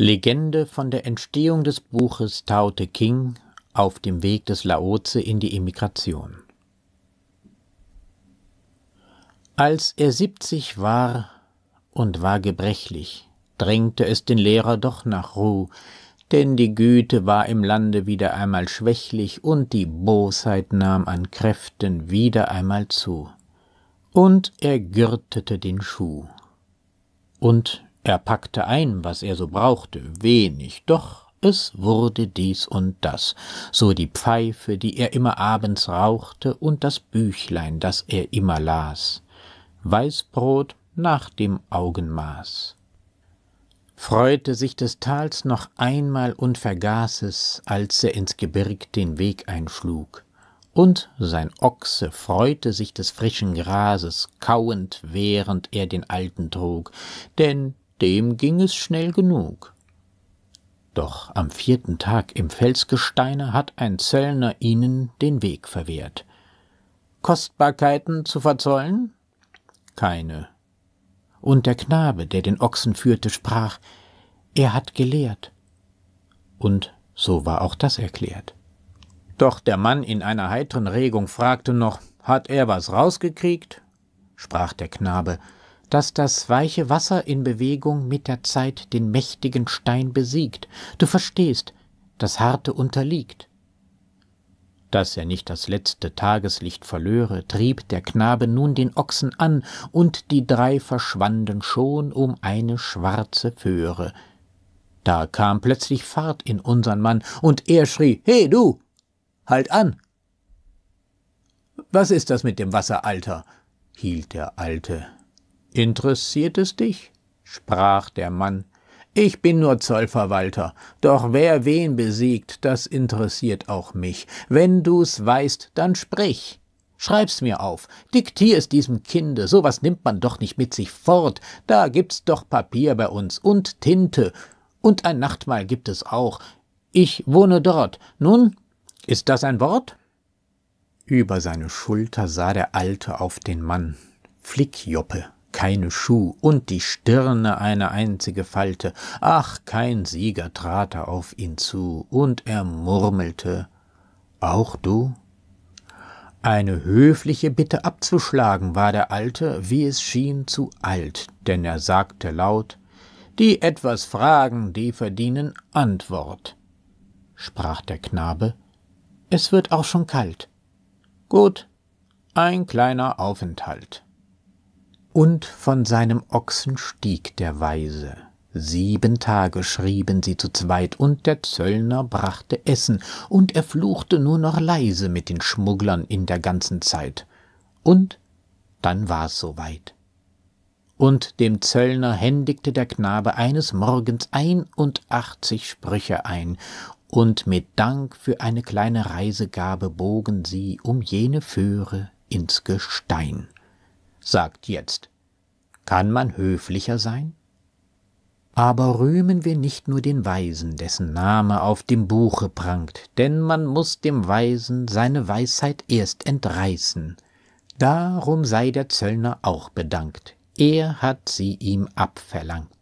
Legende von der Entstehung des Buches Tao Te King auf dem Weg des Laoze in die Emigration. Als er siebzig war und war gebrechlich, drängte es den Lehrer doch nach Ruhe, denn die Güte war im Lande wieder einmal schwächlich und die Bosheit nahm an Kräften wieder einmal zu. Und er gürtete den Schuh. Und er packte ein, was er so brauchte, wenig, doch es wurde dies und das, so die Pfeife, die er immer abends rauchte, und das Büchlein, das er immer las. Weißbrot nach dem Augenmaß. Freute sich des Tals noch einmal und vergaß es, als er ins Gebirg den Weg einschlug. Und sein Ochse freute sich des frischen Grases, kauend, während er den alten trug, denn dem ging es schnell genug. Doch am vierten Tag im Felsgesteine hat ein Zöllner ihnen den Weg verwehrt. Kostbarkeiten zu verzollen? Keine. Und der Knabe, der den Ochsen führte, sprach, er hat gelehrt. Und so war auch das erklärt. Doch der Mann in einer heiteren Regung fragte noch, hat er was rausgekriegt? Sprach der Knabe, dass das weiche Wasser in Bewegung mit der Zeit den mächtigen Stein besiegt. Du verstehst, das Harte unterliegt. Dass er nicht das letzte Tageslicht verlöre, trieb der Knabe nun den Ochsen an, und die drei verschwanden schon um eine schwarze Föhre. Da kam plötzlich Fahrt in unsern Mann, und er schrie, »He, du! Halt an!« »Was ist das mit dem Wasser, Alter?« hielt der Alte Interessiert es dich? sprach der Mann. Ich bin nur Zollverwalter, doch wer wen besiegt, das interessiert auch mich. Wenn du's weißt, dann sprich. Schreib's mir auf, diktier's diesem Kinde, sowas nimmt man doch nicht mit sich fort, da gibt's doch Papier bei uns und Tinte, und ein Nachtmahl gibt es auch. Ich wohne dort. Nun, ist das ein Wort? Über seine Schulter sah der Alte auf den Mann. Flickjoppe keine Schuh und die Stirne eine einzige Falte, ach, kein Sieger trat er auf ihn zu, und er murmelte Auch du? Eine höfliche Bitte abzuschlagen war der Alte, wie es schien, zu alt, denn er sagte laut Die etwas fragen, die verdienen Antwort. Sprach der Knabe Es wird auch schon kalt. Gut, ein kleiner Aufenthalt. Und von seinem Ochsen stieg der Weise. Sieben Tage schrieben sie zu zweit, und der Zöllner brachte Essen, und er fluchte nur noch leise mit den Schmugglern in der ganzen Zeit. Und dann war's soweit. Und dem Zöllner händigte der Knabe eines Morgens einundachtzig Sprüche ein, und mit Dank für eine kleine Reisegabe bogen sie um jene Föhre ins Gestein sagt jetzt. Kann man höflicher sein? Aber rühmen wir nicht nur den Weisen, dessen Name auf dem Buche prangt, denn man muß dem Weisen seine Weisheit erst entreißen. Darum sei der Zöllner auch bedankt, er hat sie ihm abverlangt.